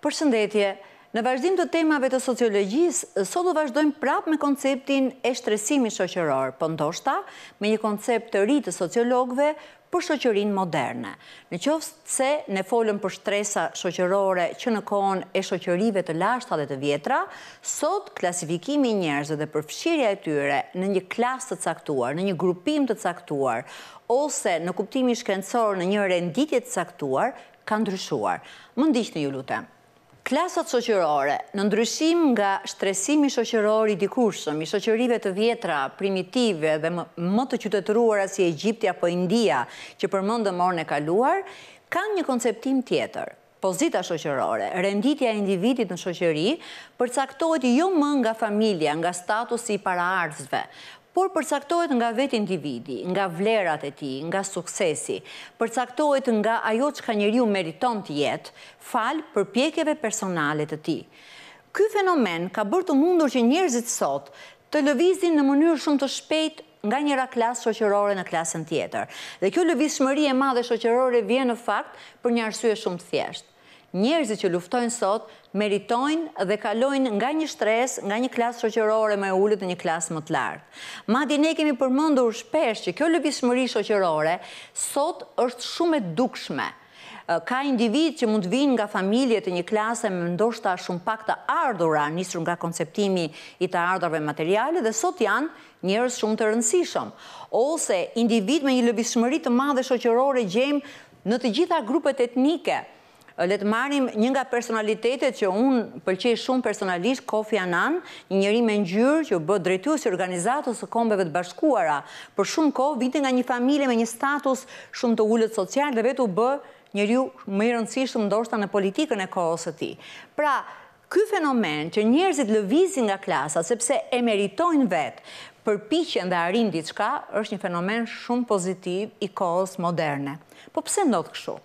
Për sëndetje, në vazhdim të temave të sociologjisë, sot do vazhdojmë prap me konceptin e shtresimi shoqëror, për po ndoshta me një koncept të ri të sociologve për shoqërin moderne. Në qovës se ne folëm për shtresa shoqërore që në kohën e shoqërive të lashta dhe të vjetra, sot klasifikimi njerëzë dhe përfshirja e tyre në një klasë të caktuar, në një grupim të caktuar, ose në kuptimi shkencor në një renditje të caktuar, ka ndryshuar. Më ndishtë në ju lutem. Klasat shoqërore, në ndryshim nga shtresimi shoqërori dikursëm, i shoqërive të vjetra, primitive dhe më të qytetëruara si Egypti apo India, që përmëndë mëndë morën e kaluar, kanë një konceptim tjetër. Pozita shoqërore, renditja individit në shoqëri, përcaktojt jo më nga familja, nga statusi i paraardhësve, por përcaktohet nga vetë individi, nga vlerat e ti, nga suksesi, përcaktohet nga ajo që ka njëriu meriton të jetë, falë për pjekjeve personalet të ti. Ky fenomen ka bërë të mundur që njerëzit sot të lëvizin në mënyrë shumë të shpejt nga njëra klasë shoqërore në klasën tjetër. Dhe kjo lëvizshmëri e madhe shoqërore vjen në fakt për një arsye shumë të thjeshtë. Njerëzit që luftojnë sot, meritojnë dhe kalojnë nga një shtres, nga një klasë shoqërore me ullit dhe një klasë më të lartë. Ma di ne kemi përmëndur shpesh që kjo lëvismëri shoqërore, sot është shumë e dukshme. Ka individ që mund vinë nga familje të një klasë me ndoshta shumë pak të ardhura, njësru nga konceptimi i të ardhurve materiale, dhe sot janë njerës shumë të rëndësishëm. Ose individ me një lëvismëri të madhe shoqërore gjemë në të gjitha grupet etnike, letë marim një nga personalitetet që unë pëlqej shumë personalisht, Kofi Anan, një njëri me njërë që bë drejtu si organizatës e kombeve të bashkuara. Për shumë kohë, vite nga një familje me një status shumë të ullët social dhe vetu bë njëri më i rëndësishtë më ndoshta në politikën e kohës të ti. Pra, këj fenomen që njërzit lëvizin nga klasa, sepse e meritojnë vetë, përpichen dhe arindit shka, është një fenomen shumë pozitiv i kohës moderne. Po pëse ndodhë këshu?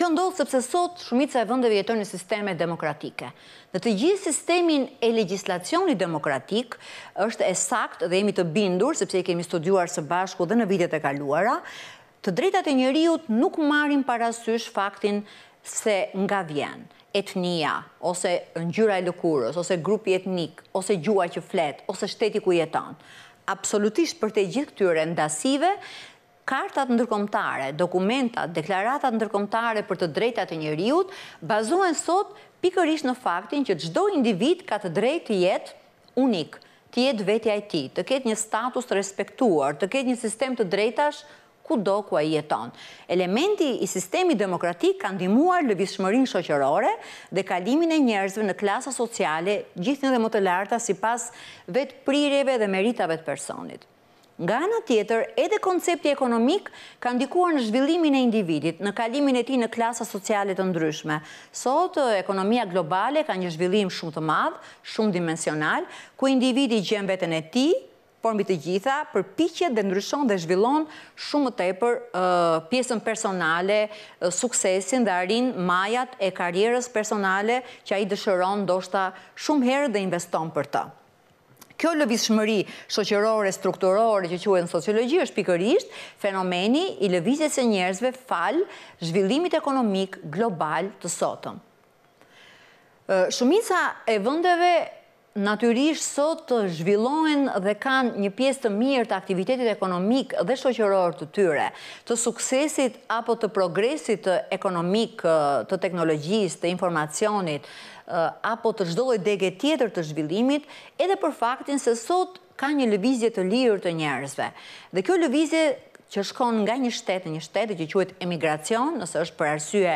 Kjo ndodhë sepse sot shumica e vëndeve jetër në sisteme demokratike. Dhe të gjithë sistemin e legislacioni demokratik është e sakt dhe jemi të bindur, sepse i kemi studuar së bashku dhe në vitet e kaluara, të drejtat e njëriut nuk marim parasysh faktin se nga vjenë etnia, ose në gjyra e lëkurës, ose grupi etnik, ose gjua që fletë, ose shteti ku jeton, Absolutisht për të gjithë këtyre ndasive, kartat ndërkomtare, dokumentat, deklaratat ndërkomtare për të drejta të njëriut, bazohen sot pikërish në faktin që gjdo individ ka të drejt të jetë unik, të jetë veti ajti, të ketë një status të respektuar, të ketë një sistem të drejtash ku do ku a jeton. Elementi i sistemi demokratik ka ndimuar lë shoqërore dhe kalimin e njerëzve në klasa sociale gjithën dhe më të larta si pas vetë prireve dhe meritave të personit. Nga anë tjetër, edhe koncepti ekonomik ka ndikuar në zhvillimin e individit, në kalimin e ti në klasa socialit të ndryshme. Sot, ekonomia globale ka një zhvillim shumë të madhë, shumë dimensional, ku individi gjemë vetën e ti, por mbi të gjitha, për piqet dhe ndryshon dhe zhvillon shumë të e për pjesën personale, suksesin dhe arin majat e karierës personale që a i dëshëron do shta shumë herë dhe investon për të. Kjo lëvizshmëri shoqërore, strukturore që quenë sociologi është pikërisht fenomeni i lëvizjes e njerëzve fal zhvillimit ekonomik global të sotëm. Shumica e vëndeve natyrisht sot të zhvillojnë dhe kanë një pjesë të mirë të aktivitetit ekonomik dhe shoqëror të tyre, të suksesit apo të progresit të ekonomik të teknologjisë, të informacionit, apo të zhdoj dege tjetër të zhvillimit, edhe për faktin se sot ka një lëvizje të lirë të njerëzve. Dhe kjo lëvizje që shkon nga një shtetë, një shtetë që quet emigracion, nësë është për arsye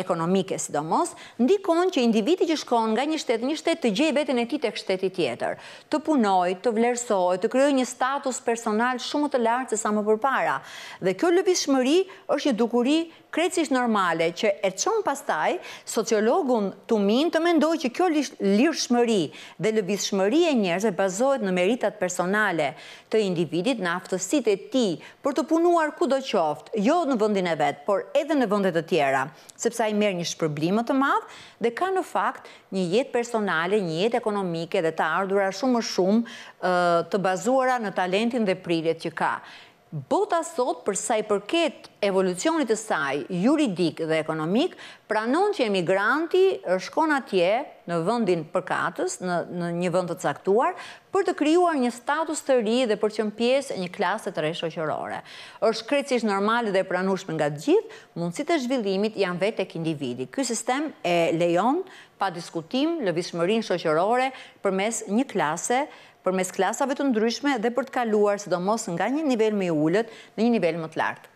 ekonomike sidomos, ndikon që individi që shkon nga një shtetë, një shtetë, të gjej vetën e ti të kështetit tjetër, të punoj, të vlerësoj, të kryoj një status personal shumë të lartë se sa më përpara. Dhe kjo lëpishmëri është një dukuri Krecisht normale që e qënë pastaj, sociologun të minë të mendoj që kjo lirë shmëri dhe lëvith shmëri e njerëzve e bazohet në meritat personale të individit në aftësit e ti për të punuar ku do qoftë, jo në vëndin e vetë, por edhe në vëndet e tjera, sepse a i merë një shpërblimë të madhë dhe ka në fakt një jetë personale, një jetë ekonomike dhe ta ardhura shumë shumë të bazuara në talentin dhe prirjet që ka bota sot për i përket evolucionit e saj juridik dhe ekonomik, pranon që emigranti shkon atje në vëndin përkatës, në një vënd të caktuar, për të kryuar një status të ri dhe për që në piesë një klasë të rejshë oqërore. është krecish normal dhe pranushme nga gjithë, mundësit e zhvillimit janë vetë e këndividi. Ky sistem e lejon pa diskutim, lëvishmërin shoqërore për mes një klase për mes klasave të ndryshme dhe për të kaluar së do mos nga një nivel me ullët në një nivel më të lartë.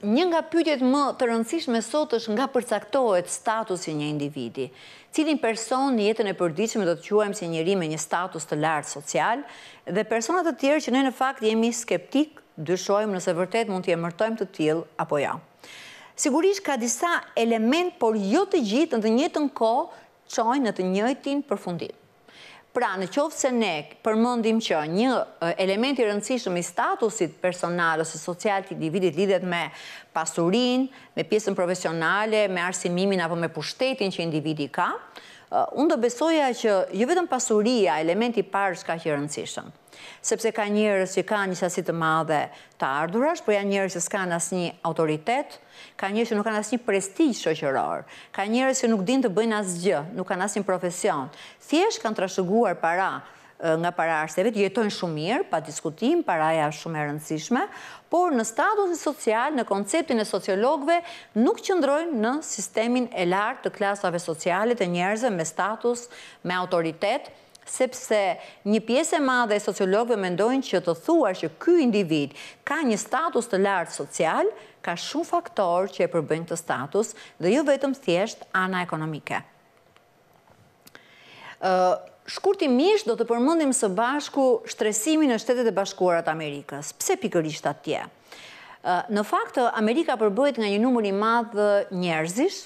Një nga pytjet më të rëndësishme sot është nga përcaktohet status i një individi. Cilin person një jetën e përdiqme do të quajmë si njëri me një status të lartë social dhe personat të tjerë që ne në fakt jemi skeptik, dyshojmë nëse vërtet mund të jemërtojmë të tjilë apo ja. Jo. Sigurisht ka disa element, por jo të gjitë në të njëtën ko qojnë në të njëtin përfundim. Pra, në qovë se ne përmëndim që një element i rëndësishëm i statusit personal ose social të individit lidet me pasurin, me pjesën profesionale, me arsimimin apo me pushtetin që individi ka, unë do besoja që ju jo vetëm pasuria, elementi parës ka që rëndësishëm sepse ka njërës që ka një sasit të madhe të ardhurash, por janë njërës që s'ka në asë një autoritet, ka njërës që nuk ka në asë një prestij shëqëror, ka njërës që nuk din të bëjnë asë gjë, nuk ka në asë një profesion. Thjesht kanë trashëguar para nga para arseve, jetojnë shumë mirë, pa diskutim, paraja shumë e rëndësishme, por në statusin social, në konceptin e sociologve, nuk qëndrojnë në sistemin e lartë të klasave socialit e njerëzë me status, me autoritet, sepse një piesë e madhe e sociologëve mendojnë që të thuar që këj individ ka një status të lartë social, ka shumë faktor që e përbën të status dhe jo vetëm thjesht ana ekonomike. Shkurtimisht do të përmëndim së bashku shtresimin në shtetet e bashkuarat Amerikës. Pse pikërisht atje? Në faktë, Amerika përbëjt nga një numëri madhë njerëzish,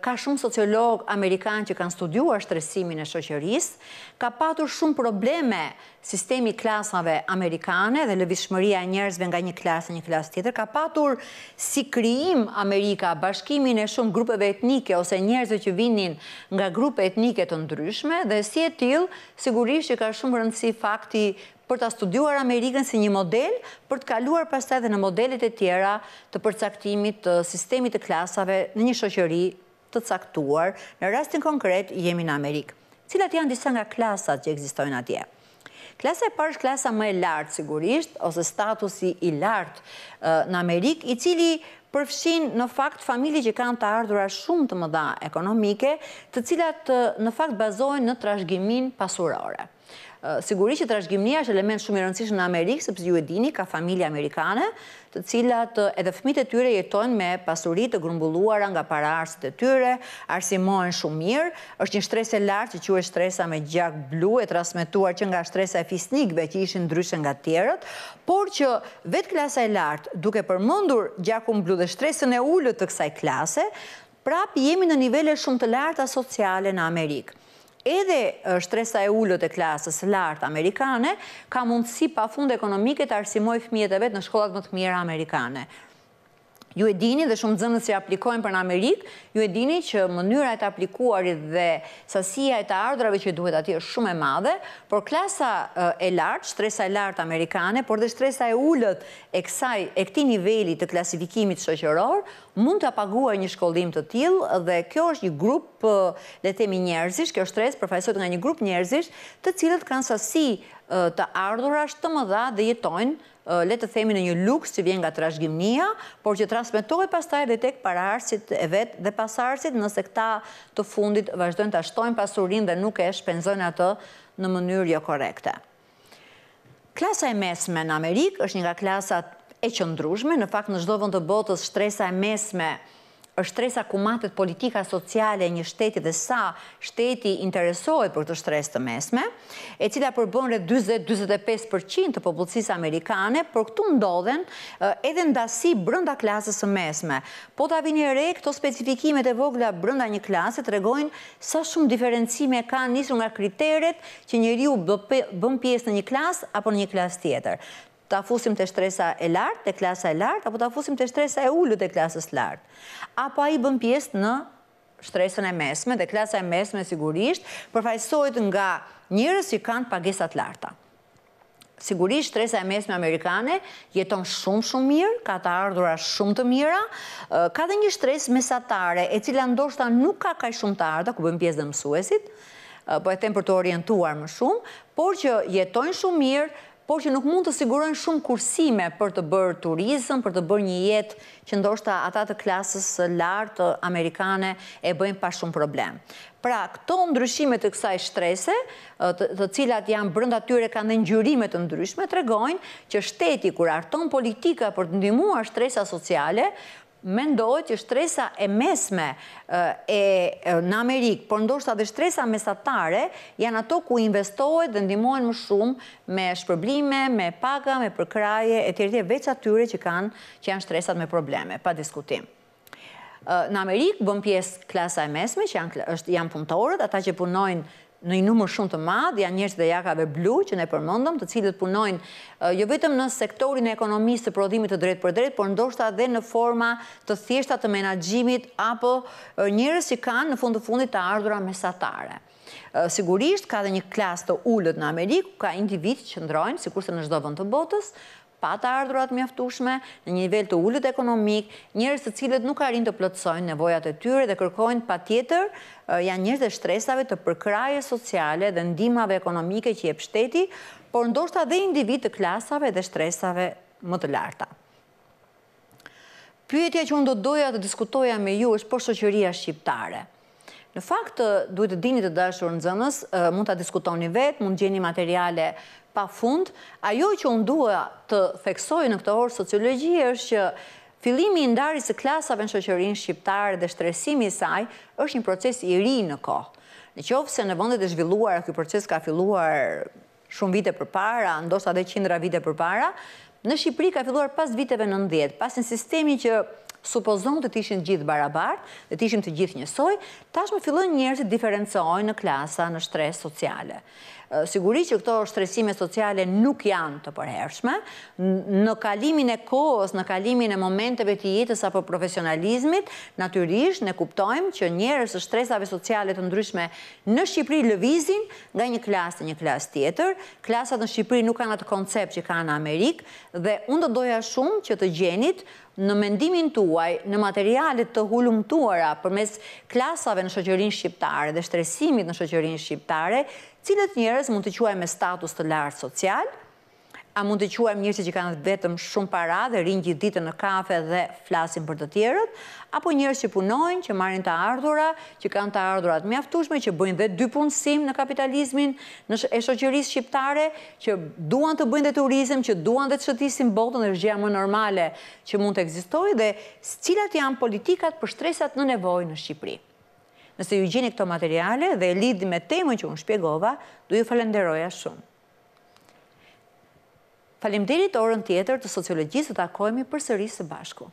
ka shumë sociolog amerikan që kanë studiuar shtresimin e shoqërisë, ka patur shumë probleme sistemi klasave amerikane dhe lëvishmëria njerëzve nga një klasë një klasë tjetër, ka patur si krijim Amerika bashkimin e shumë grupeve etnike ose njerëzve që vinin nga grupe etnike të ndryshme dhe si e til, sigurisht që ka shumë rëndësi fakti për të studuar Amerikën si një model, për të kaluar pas të edhe në modelit e tjera të përcaktimit të sistemi të klasave në një shoqëri të caktuar, në rastin konkret jemi në Amerikë. Cilat janë disa nga klasat që egzistojnë atje? Klasa e parë është klasa më e lartë sigurisht, ose statusi i lartë në Amerikë, i cili përfshin në fakt familje që kanë të ardhura shumë të mëdha ekonomike, të cilat në fakt bazojnë në trashgimin pasurare. Sigurisht që rashgjimnia është element shumë i rëndësishëm në Amerikë, sepse ju e dini ka familje amerikane, të cilat edhe fëmijët e tyre jetojnë me pasuri të grumbulluara nga paraardhësit e tyre, arsimohen shumë mirë, është një stres e lartë që quhet stresa me gjak blu e transmetuar që nga stresa e fisnikëve që ishin ndryshe nga të tjerët, por që vet klasa e lartë, duke përmendur gjakun blu dhe shtresën e ulët të kësaj klase, prapë jemi në nivele shumë të larta sociale në Amerikë edhe shtresa e ullot e klasës lartë amerikane, ka mundësi pa fund ekonomike të arsimoj fëmijet e vetë në shkollat më të mjera amerikane. Ju e dini dhe shumë zëndës që aplikojnë për në Amerikë, ju e dini që mënyra e të aplikuarit dhe sasia e të ardrave që duhet ati është shumë e madhe, por klasa e lartë, shtresa e lartë amerikane, por dhe shtresa e ullët e këti nivelli të klasifikimit shëqëror, mund të apaguar një shkollim të tilë dhe kjo është një grup, le temi njerëzish, kjo shtres përfajsojt nga një grup njerëzish të cilët kanë sasi të ardhurasht të më dha dhe jetojnë letë të themi në një luks që vjen nga të rashgjimnia, por që të pastaj dhe tek pararësit e vetë dhe pasarësit, nëse këta të fundit vazhdojnë të ashtojnë pasurin dhe nuk e shpenzojnë atë në mënyrë jo korekte. Klasa e mesme në Amerikë është një nga klasat e qëndrushme, në fakt në zdovën të botës shtresa e mesme në Amerikë, shtresa ku matët politika sociale një shteti dhe sa shteti interesohet për të shtres të mesme, e cila përbën rrë 20-25% të popullësisë amerikane, për këtu ndodhen edhe ndasi brënda klasës të mesme. Po të avini e re, këto specifikimet e vogla brënda një klasë të regojnë sa shumë diferencime ka njësë nga kriteret që njëri u bën pjesë në një klasë apo në një klasë tjetër të afusim të shtresa e lartë, të klasa e lartë, apo të afusim të shtresa e ullu të klasës lartë. Apo a i bën pjesë në shtresën e mesme, dhe klasa e mesme sigurisht, përfajsojt nga njërës që kanë pagesat larta. Sigurisht, shtresa e mesme amerikane jeton shumë shumë mirë, ka të ardhura shumë të mira, ka dhe një shtres mesatare, e cila ndoshta nuk ka kaj shumë të ardha, ku bën pjesë dhe mësuesit, po e tem për të orientuar më shumë, por që jetojnë shumë mirë, por që nuk mund të sigurojnë shumë kursime për të bërë turizm, për të bërë një jetë që ndoshta ata të klasës lartë amerikane e bëjnë pa shumë problem. Pra, këto ndryshime të kësaj shtrese, të cilat janë brënda tyre kanë ngjyrime të ndryshme, tregojnë që shteti kur arton politika për të ndihmuar shtresa sociale, mendojt që shtresa e mesme në Amerikë, por ndoshta dhe shtresa mesatare, janë ato ku investohet dhe ndimojnë më shumë me shpërblime, me paga, me përkraje, e tjertje veç atyre që kanë që janë shtresat me probleme, pa diskutim. Në Amerikë bëm pjesë klasa e mesme, që janë punëtorët, ata që punojnë në i numër shumë të madhë, janë njështë dhe jakave blu që ne përmëndëm, të cilët punojnë jo vetëm në sektorin e ekonomisë të prodhimit të drejt për drejt, por ndoshta dhe në forma të thjeshta të menagjimit apo njërës që kanë në fund të fundit të ardhura mesatare. Sigurisht, ka dhe një klas të ullët në Amerikë, ka individ që ndrojnë, si kurse në shdovën të botës, pa të ardhurat mjaftushme, në një nivel të ullët ekonomik, njërës të cilët nuk arin të plëtsojnë nevojat e tyre dhe kërkojnë pa tjetër, janë njërës dhe shtresave të përkraje sociale dhe ndimave ekonomike që je pështeti, por ndoshta dhe individ të klasave dhe shtresave më të larta. Pyetja që unë do doja të diskutoja me ju është për po shqoqëria shqiptare. Në fakt, duhet të dini të dashur në zënës, mund të diskutoni vetë, mund gjeni materiale pa fund. Ajo që unë duhet të theksoj në këtë orë sociologi është që fillimi i ndarjes së klasave në shoqërinë shqiptare dhe shtresimi i saj është një proces i ri në kohë. Në qovë se në vëndet e zhvilluar, këj proces ka filluar shumë vite për para, ndosa dhe qindra vite për para, në Shqipëri ka filluar pas viteve në ndjetë, pas në sistemi që supozon të tishin gjithë barabartë, të tishim të gjithë njësoj, tash me fillon njerëzit diferencojnë në klasa, në shtresë sociale siguri që këto shtresime sociale nuk janë të përhershme, në kalimin e kohës, në kalimin e momenteve të jetës apo profesionalizmit, natyrisht ne kuptojmë që njerës e shtresave sociale të ndryshme në Shqipëri lëvizin nga një klasë të një klasë tjetër, klasat në Shqipëri nuk kanë atë koncept që kanë Amerikë, dhe unë të doja shumë që të gjenit në mendimin tuaj, në materialit të hulumtuara tuara, përmes klasave në shëgjërin shqiptare dhe shtresimit në shëgjërin shqiptare, cilët njërës mund të quaj me status të lartë social, a mund të quaj me njërës që kanë vetëm shumë para dhe rinjë gjithë ditë në kafe dhe flasin për të tjerët, apo njërës që punojnë, që marin të ardhura, që kanë të ardhurat aftushme, që bëjnë dhe dy punësim në kapitalizmin, në eshoqëris shqiptare, që duan të bëjnë dhe turizm, që duan dhe të shëtisim botën dhe rëgjëja më normale që mund të egzistoj, dhe cilat janë politikat për shtresat në nevojë në Shqipëri. Nëse ju gjeni këto materiale dhe lidi me temën që unë shpjegova, du ju falenderoja shumë. Falimderit orën tjetër të sociologjisë të takojmi për sëri së bashku.